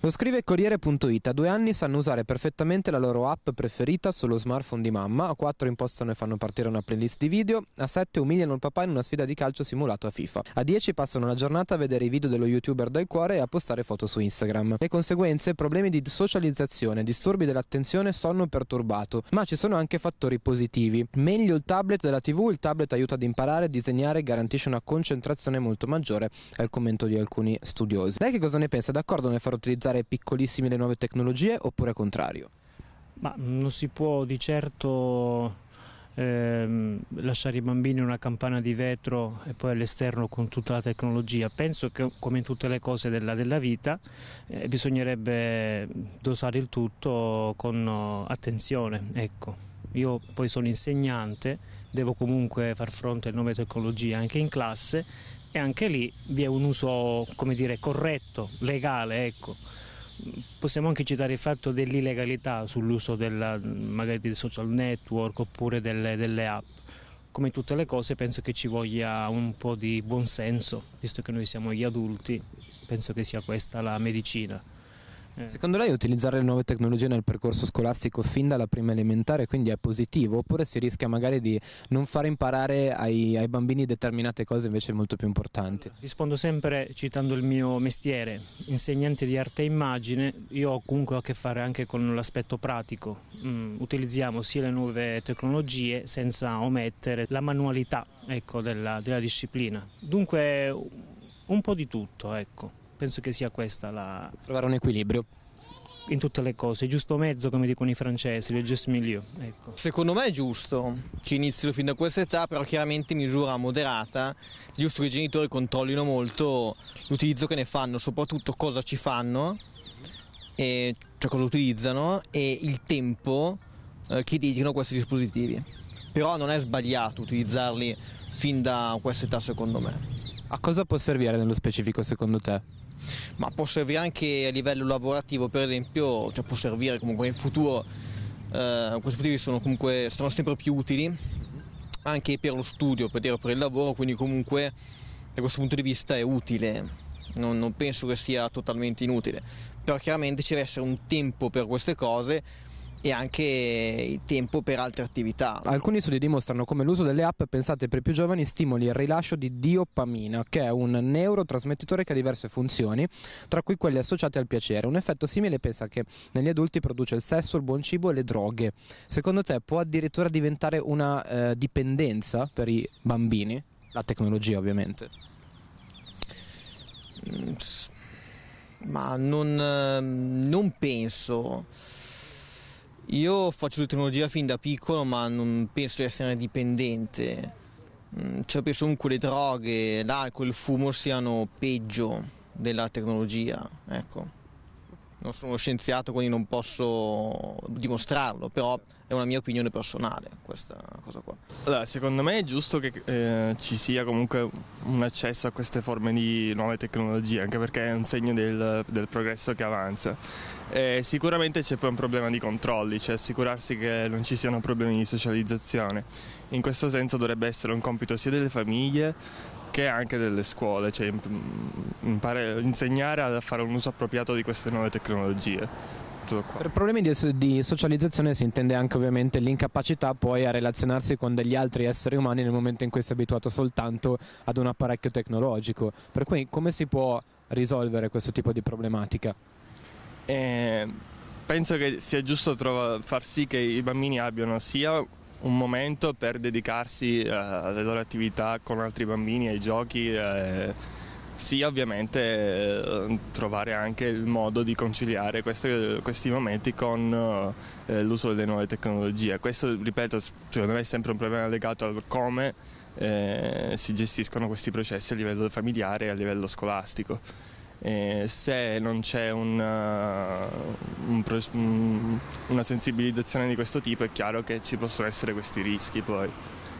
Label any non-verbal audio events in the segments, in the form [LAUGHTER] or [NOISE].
Lo scrive Corriere.it, a due anni sanno usare perfettamente la loro app preferita sullo smartphone di mamma, a quattro impostano e fanno partire una playlist di video, a sette umiliano il papà in una sfida di calcio simulato a FIFA, a dieci passano la giornata a vedere i video dello youtuber dal cuore e a postare foto su Instagram. Le conseguenze, problemi di socializzazione, disturbi dell'attenzione, sonno perturbato, ma ci sono anche fattori positivi. Meglio il tablet della tv, il tablet aiuta ad imparare, disegnare e garantisce una concentrazione molto maggiore, è il commento di alcuni studiosi. Lei che cosa ne pensa? D'accordo nel far utilizzare diventare piccolissime le nuove tecnologie oppure al contrario? Ma non si può di certo eh, lasciare i bambini una campana di vetro e poi all'esterno con tutta la tecnologia. Penso che come in tutte le cose della, della vita eh, bisognerebbe dosare il tutto con oh, attenzione. Ecco. Io poi sono insegnante, devo comunque far fronte alle nuove tecnologie anche in classe e anche lì vi è un uso dire, corretto, legale. Ecco. Possiamo anche citare il fatto dell'illegalità sull'uso dei social network oppure delle, delle app come tutte le cose penso che ci voglia un po' di buonsenso, visto che noi siamo gli adulti, penso che sia questa la medicina. Eh. Secondo lei utilizzare le nuove tecnologie nel percorso scolastico fin dalla prima elementare quindi è positivo oppure si rischia magari di non far imparare ai, ai bambini determinate cose invece molto più importanti? Rispondo sempre citando il mio mestiere, insegnante di arte e immagine, io comunque ho a che fare anche con l'aspetto pratico, mm, utilizziamo sia le nuove tecnologie senza omettere la manualità ecco, della, della disciplina, dunque un po' di tutto. Ecco penso che sia questa la... Trovare un equilibrio in tutte le cose, il giusto mezzo come dicono i francesi, le just milieu. Ecco. Secondo me è giusto che inizino fin da questa età, però chiaramente in misura moderata, giusto che i genitori controllino molto l'utilizzo che ne fanno, soprattutto cosa ci fanno, e, cioè cosa utilizzano e il tempo eh, che dedicano a questi dispositivi. Però non è sbagliato utilizzarli fin da questa età secondo me. A cosa può servire nello specifico secondo te? ma può servire anche a livello lavorativo, per esempio, cioè può servire comunque in futuro, eh, questi motivi sono comunque saranno sempre più utili anche per lo studio, per, dire, per il lavoro, quindi comunque da questo punto di vista è utile, non, non penso che sia totalmente inutile, però chiaramente ci deve essere un tempo per queste cose, e anche il tempo per altre attività. Alcuni studi dimostrano come l'uso delle app pensate per i più giovani stimoli il rilascio di diopamina, che è un neurotrasmettitore che ha diverse funzioni, tra cui quelle associate al piacere. Un effetto simile pensa che negli adulti produce il sesso, il buon cibo e le droghe. Secondo te può addirittura diventare una eh, dipendenza per i bambini? La tecnologia ovviamente. Mm, ma non, ehm, non penso io faccio tecnologia fin da piccolo, ma non penso di essere dipendente. Mm, cioè, penso comunque le droghe, l'alcol, il fumo siano peggio della tecnologia, ecco non sono uno scienziato quindi non posso dimostrarlo, però è una mia opinione personale questa cosa qua. Allora, secondo me è giusto che eh, ci sia comunque un accesso a queste forme di nuove tecnologie, anche perché è un segno del, del progresso che avanza. E sicuramente c'è poi un problema di controlli, cioè assicurarsi che non ci siano problemi di socializzazione. In questo senso dovrebbe essere un compito sia delle famiglie perché anche delle scuole, cioè mm, impare, insegnare a fare un uso appropriato di queste nuove tecnologie. Per problemi di, di, socializzazione si intende anche ovviamente l'incapacità poi a relazionarsi con degli altri esseri umani nel momento in cui si è abituato soltanto ad un apparecchio tecnologico. Per cui come si può risolvere questo tipo di problematica? Eh, penso che sia giusto trova, far sì che i bambini abbiano sia un momento per dedicarsi eh, alle loro attività con altri bambini, ai giochi. Eh, sì, ovviamente eh, trovare anche il modo di conciliare questi, questi momenti con eh, l'uso delle nuove tecnologie. Questo, ripeto, secondo me è sempre un problema legato al come eh, si gestiscono questi processi a livello familiare e a livello scolastico. Eh, se non c'è una, eh, un, una sensibilizzazione di questo tipo è chiaro che ci possono essere questi rischi poi.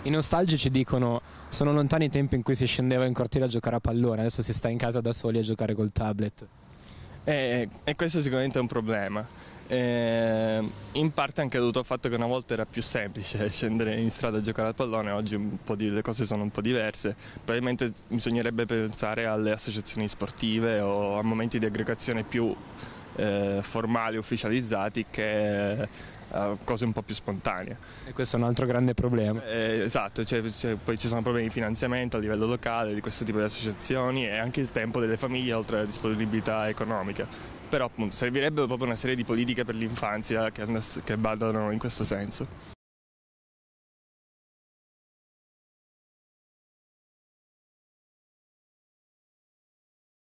I nostalgici dicono sono lontani i tempi in cui si scendeva in cortile a giocare a pallone, adesso si sta in casa da soli a giocare col tablet. E, eh, eh, e questo sicuramente è un problema. Eh, in parte anche dovuto al fatto che una volta era più semplice [LAUGHS] scendere in strada a giocare al pallone, oggi di, le cose sono un po' diverse. Probabilmente bisognerebbe pensare alle associazioni sportive o a momenti di aggregazione più eh, formali, ufficializzati che eh, cose un po' più spontanee. E questo è un altro grande problema. Eh, esatto, cioè, cioè, poi ci sono problemi di finanziamento a livello locale di questo tipo di associazioni e anche il tempo delle famiglie oltre alla disponibilità economica. Però appunto servirebbe proprio una serie di politiche per l'infanzia che, che badano in questo senso.